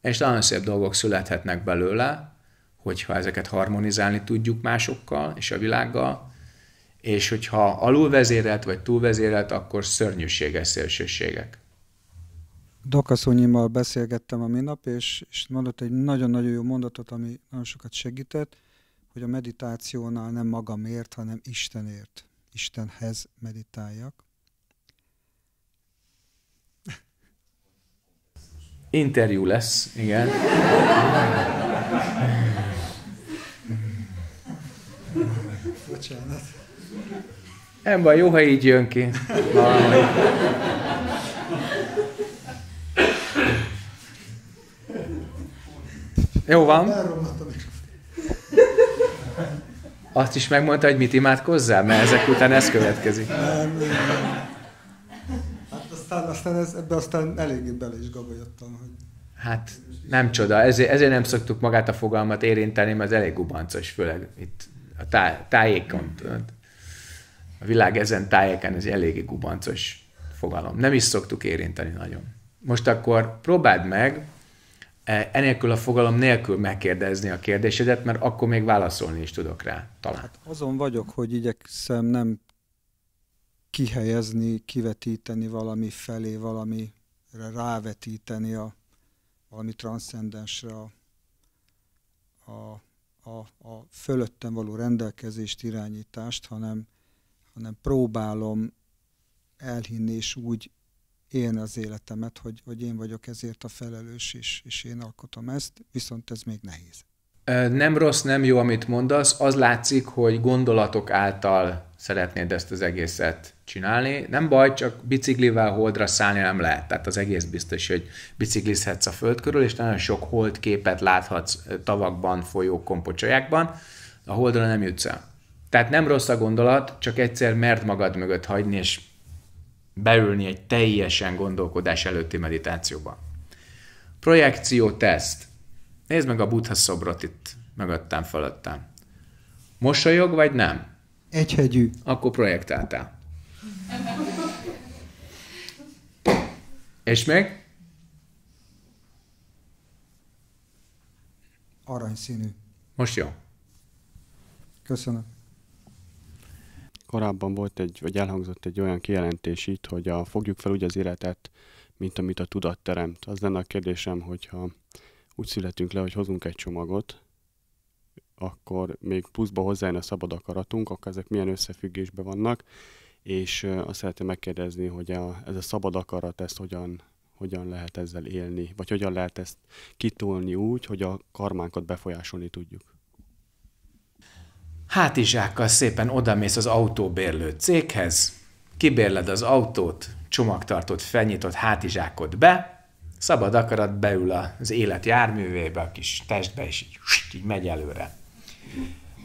És nagyon szép dolgok születhetnek belőle, hogyha ezeket harmonizálni tudjuk másokkal és a világgal, és hogyha alulvezérelt vagy túlvezérelt, akkor szörnyűséges szélsőségek. Dokaszonyimmal beszélgettem a minap, és, és mondott egy nagyon-nagyon jó mondatot, ami nagyon sokat segített, hogy a meditációnál nem magamért, hanem Istenért, Istenhez meditáljak. Interjú lesz, igen. Bocsánat. Nem baj, jó, ha így jön ki. Jó van. Azt is megmondta, hogy mit imádkozzál, mert ezek után ez következik. Nem, Hát aztán, aztán ez, ebbe aztán eléggé bele is gabajodtam, hogy Hát nem csoda, ezért, ezért nem szoktuk magát a fogalmat érinteni, mert az elég gubancos, főleg itt a tájékon. A világ ezen tájéken ez eléggé gubancos fogalom. Nem is szoktuk érinteni nagyon. Most akkor próbáld meg E, enélkül a fogalom nélkül megkérdezni a kérdésedet, mert akkor még válaszolni is tudok rá, talán. Hát azon vagyok, hogy igyekszem nem kihelyezni, kivetíteni valami felé, valami rávetíteni a valami transzcendensre a, a, a, a fölöttem való rendelkezést, irányítást, hanem, hanem próbálom elhinni és úgy élni az életemet, hogy, hogy én vagyok ezért a felelős, és, és én alkotom ezt, viszont ez még nehéz. Nem rossz, nem jó, amit mondasz. Az látszik, hogy gondolatok által szeretnéd ezt az egészet csinálni. Nem baj, csak biciklivel holdra szállni nem lehet. Tehát az egész biztos, hogy biciklizhetsz a föld körül, és nagyon sok hold képet láthatsz tavakban, folyók, kompocsajákban. A holdra nem jutsz el. Tehát nem rossz a gondolat, csak egyszer mert magad mögött hagyni, és beülni egy teljesen gondolkodás előtti meditációba. Projekció teszt. Nézd meg a buddha szobrot itt mögöttem, fölöttem. Mosolyog vagy nem? Egyhegyű. Akkor projektáltál. És még? Aranyszínű. Most jó. Köszönöm korábban volt egy, vagy elhangzott egy olyan kijelentés itt, hogy a, fogjuk fel úgy az életet, mint amit a tudat teremt. Az lenne a kérdésem, hogyha úgy születünk le, hogy hozunk egy csomagot, akkor még pluszba hozzájön a szabad akaratunk, akkor ezek milyen összefüggésben vannak, és azt szeretném megkérdezni, hogy a, ez a szabad akarat, ezt hogyan, hogyan lehet ezzel élni, vagy hogyan lehet ezt kitolni úgy, hogy a karmánkat befolyásolni tudjuk hátizsákkal szépen odamész az autóbérlő céghez, kibérled az autót, csomagtartott, felnyitott hátizsákot be, szabad akarat beül az élet járművébe, a kis testbe, és így, így megy előre.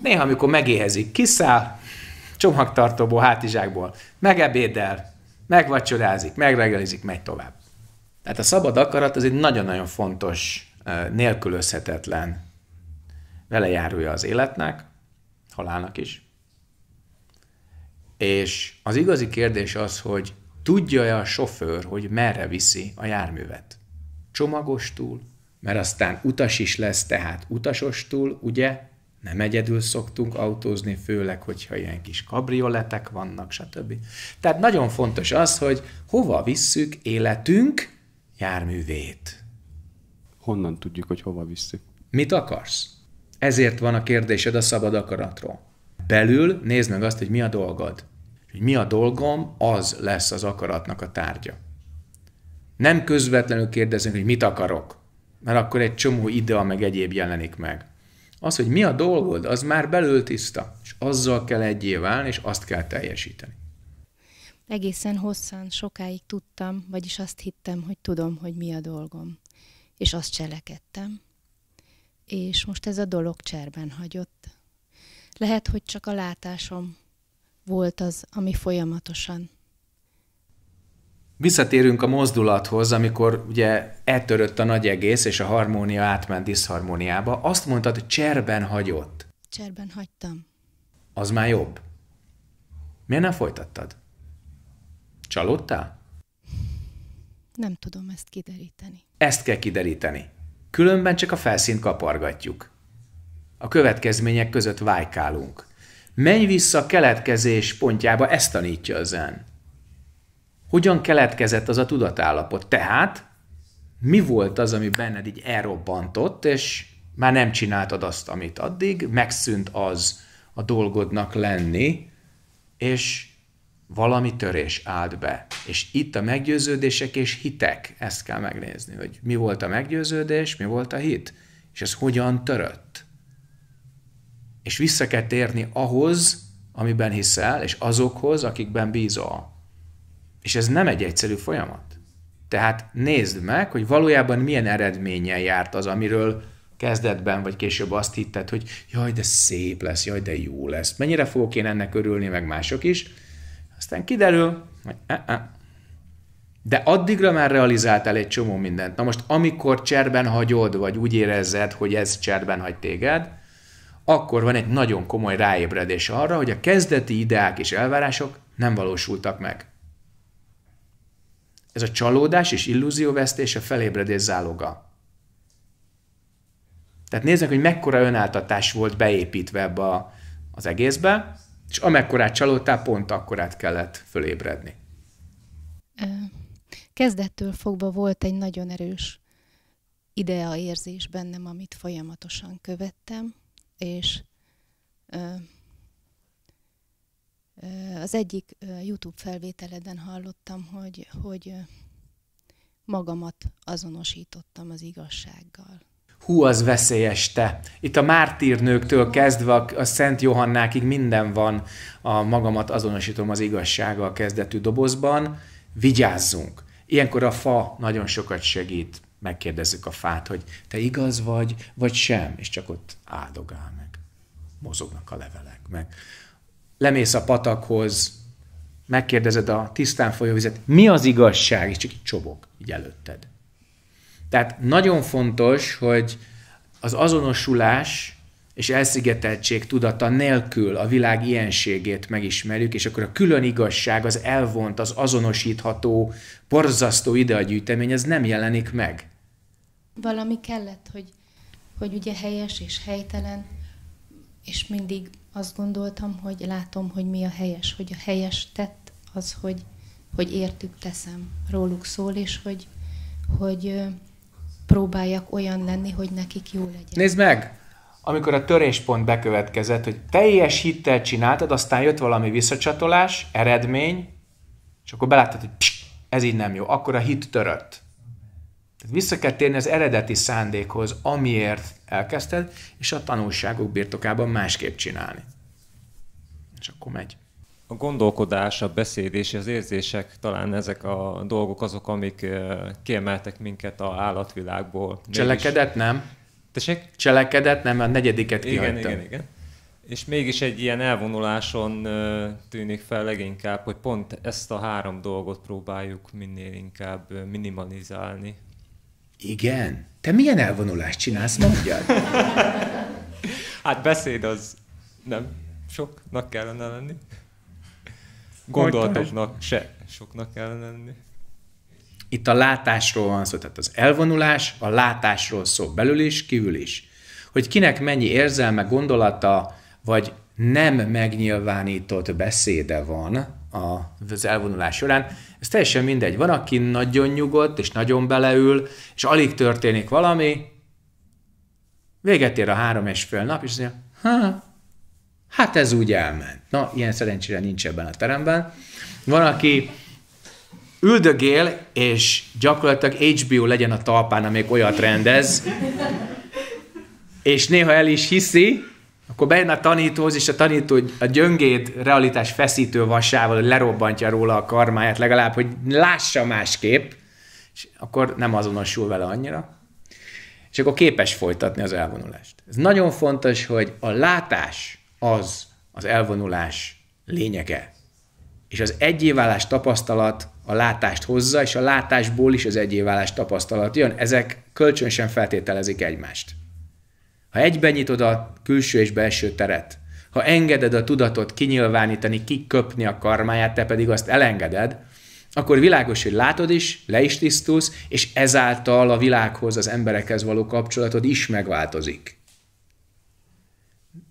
Néha, amikor megéhezik, kiszáll, csomagtartóból, hátizsákból, megebédel, megvacsorázik, megregelizik, megy tovább. Tehát a szabad akarat az egy nagyon-nagyon fontos, nélkülözhetetlen velejárója az életnek, halálnak is. És az igazi kérdés az, hogy tudja-e a sofőr, hogy merre viszi a járművet? Csomagos túl, mert aztán utas is lesz, tehát túl, ugye? Nem egyedül szoktunk autózni, főleg, hogyha ilyen kis kabrioletek vannak, stb. Tehát nagyon fontos az, hogy hova visszük életünk járművét. Honnan tudjuk, hogy hova visszük? Mit akarsz? Ezért van a kérdésed a szabad akaratról. Belül nézd meg azt, hogy mi a dolgod. Hogy mi a dolgom, az lesz az akaratnak a tárgya. Nem közvetlenül kérdezünk, hogy mit akarok, mert akkor egy csomó idea meg egyéb jelenik meg. Az, hogy mi a dolgod, az már belül tiszta, és azzal kell egyé válni, és azt kell teljesíteni. Egészen hosszan, sokáig tudtam, vagyis azt hittem, hogy tudom, hogy mi a dolgom, és azt cselekedtem és most ez a dolog cserben hagyott. Lehet, hogy csak a látásom volt az, ami folyamatosan. Visszatérünk a mozdulathoz, amikor ugye eltörött a nagy egész, és a harmónia átment diszharmóniába. Azt mondtad, cserben hagyott. Cserben hagytam. Az már jobb. Miért nem folytattad? Csalódtál? Nem tudom ezt kideríteni. Ezt kell kideríteni. Különben csak a felszínt kapargatjuk. A következmények között vájkálunk. Menj vissza keletkezés pontjába, ezt tanítja a zen. Hogyan keletkezett az a tudatállapot? Tehát mi volt az, ami benned így elrobbantott, és már nem csináltad azt, amit addig, megszűnt az a dolgodnak lenni, és valami törés állt be. És itt a meggyőződések és hitek, ezt kell megnézni, hogy mi volt a meggyőződés, mi volt a hit, és ez hogyan törött. És vissza kell térni ahhoz, amiben hiszel, és azokhoz, akikben bízol. És ez nem egy egyszerű folyamat. Tehát nézd meg, hogy valójában milyen eredménnyel járt az, amiről kezdetben vagy később azt hitted, hogy jaj, de szép lesz, jaj, de jó lesz, mennyire fogok én ennek örülni, meg mások is, aztán kiderül, hogy e-e. Eh, eh. De addigra már realizáltál egy csomó mindent. Na most, amikor cserben hagyod, vagy úgy érezzed, hogy ez cserben hagy téged, akkor van egy nagyon komoly ráébredés arra, hogy a kezdeti ideák és elvárások nem valósultak meg. Ez a csalódás és illúzióvesztés a felébredés záloga. Tehát nézzük, hogy mekkora önáltatás volt beépítve ebbe az egészbe, és amekkorát csalódtál, pont akkorát kellett fölébredni. Kezdettől fogva volt egy nagyon erős idea érzés bennem, amit folyamatosan követtem, és az egyik YouTube felvételeden hallottam, hogy, hogy magamat azonosítottam az igazsággal hú, az veszélyes te. Itt a mártírnőktől kezdve a Szent Johannákig minden van a magamat azonosítom az igazsággal kezdetű dobozban. Vigyázzunk! Ilyenkor a fa nagyon sokat segít. Megkérdezzük a fát, hogy te igaz vagy, vagy sem, és csak ott áldogál meg. Mozognak a levelek, meg lemész a patakhoz, megkérdezed a tisztán folyó vizet, mi az igazság, és csak így csobog, így előtted. Tehát nagyon fontos, hogy az azonosulás és elszigeteltség tudata nélkül a világ ilyenségét megismerjük, és akkor a külön igazság, az elvont, az azonosítható, porzasztó ideagyűjtemény, ez nem jelenik meg. Valami kellett, hogy, hogy ugye helyes és helytelen, és mindig azt gondoltam, hogy látom, hogy mi a helyes, hogy a helyes tett az, hogy, hogy értük teszem, róluk szól, és hogy, hogy próbáljak olyan lenni, hogy nekik jó legyen. Nézd meg! Amikor a töréspont bekövetkezett, hogy teljes hittel csináltad, aztán jött valami visszacsatolás, eredmény, és akkor beláttad, hogy psst, ez így nem jó, akkor a hit törött. Tehát vissza kell térni az eredeti szándékhoz, amiért elkezdted, és a tanulságok birtokában másképp csinálni. És akkor megy a gondolkodás, a beszéd és az érzések, talán ezek a dolgok azok, amik kiemeltek minket a állatvilágból. Cselekedet nem? Tessék? Cselekedet nem, a negyediket igen, kihagytam. Igen, igen, igen. És mégis egy ilyen elvonuláson tűnik fel leginkább, hogy pont ezt a három dolgot próbáljuk minél inkább minimalizálni. Igen? Te milyen elvonulást csinálsz, mondjad? hát beszéd az nem soknak kellene lenni gondolatoknak se soknak kell lenni. Itt a látásról van szó, tehát az elvonulás a látásról szó, belül is, kívül is. Hogy kinek mennyi érzelme, gondolata, vagy nem megnyilvánított beszéde van az elvonulás során, ez teljesen mindegy. Van, aki nagyon nyugodt, és nagyon beleül, és alig történik valami, véget ér a három és fél nap, és azt mondja, Hát ez úgy elment. Na, ilyen szerencsére nincs ebben a teremben. Van, aki üldögél, és gyakorlatilag HBO legyen a talpán, amelyik olyat rendez, és néha el is hiszi, akkor bejön a tanítóhoz, és a tanító a gyöngéd realitás feszítő vasával lerobbantja róla a karmáját legalább, hogy lássa másképp, és akkor nem azonosul vele annyira, és akkor képes folytatni az elvonulást. Ez nagyon fontos, hogy a látás az az elvonulás lényege. És az egyéválás tapasztalat a látást hozza, és a látásból is az egyéválás tapasztalat jön. Ezek kölcsönösen feltételezik egymást. Ha egyben nyitod a külső és belső teret, ha engeded a tudatot kinyilvánítani, kiköpni a karmáját, te pedig azt elengeded, akkor világos, hogy látod is, le is tisztulsz, és ezáltal a világhoz, az emberekhez való kapcsolatod is megváltozik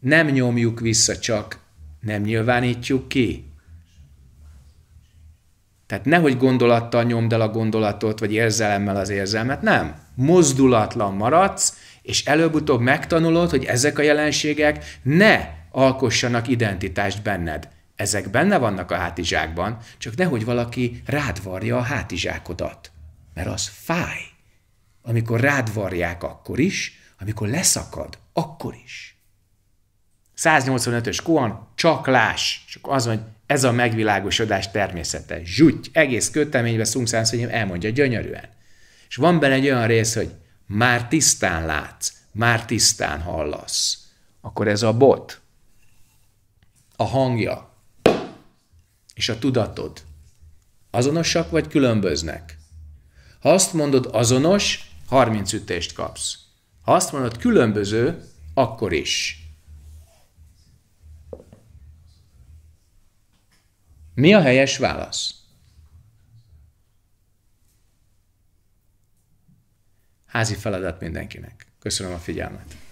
nem nyomjuk vissza, csak nem nyilvánítjuk ki. Tehát nehogy gondolattal nyomd el a gondolatot, vagy érzelemmel az érzelmet, nem. Mozdulatlan maradsz, és előbb-utóbb megtanulod, hogy ezek a jelenségek ne alkossanak identitást benned. Ezek benne vannak a hátizsákban, csak nehogy valaki rádvarja a hátizsákodat. Mert az fáj. Amikor rád varják akkor is, amikor leszakad, akkor is. 185-ös Kuan, csak láss. És akkor az van, hogy ez a megvilágosodás természete. Zsuty, egész köteményben Szumszánsz, hogy elmondja gyönyörűen. És van benne egy olyan rész, hogy már tisztán látsz, már tisztán hallasz. Akkor ez a bot, a hangja és a tudatod azonosak vagy különböznek? Ha azt mondod azonos, 30 ütést kapsz. Ha azt mondod különböző, akkor is. Mi a helyes válasz? Házi feladat mindenkinek. Köszönöm a figyelmet.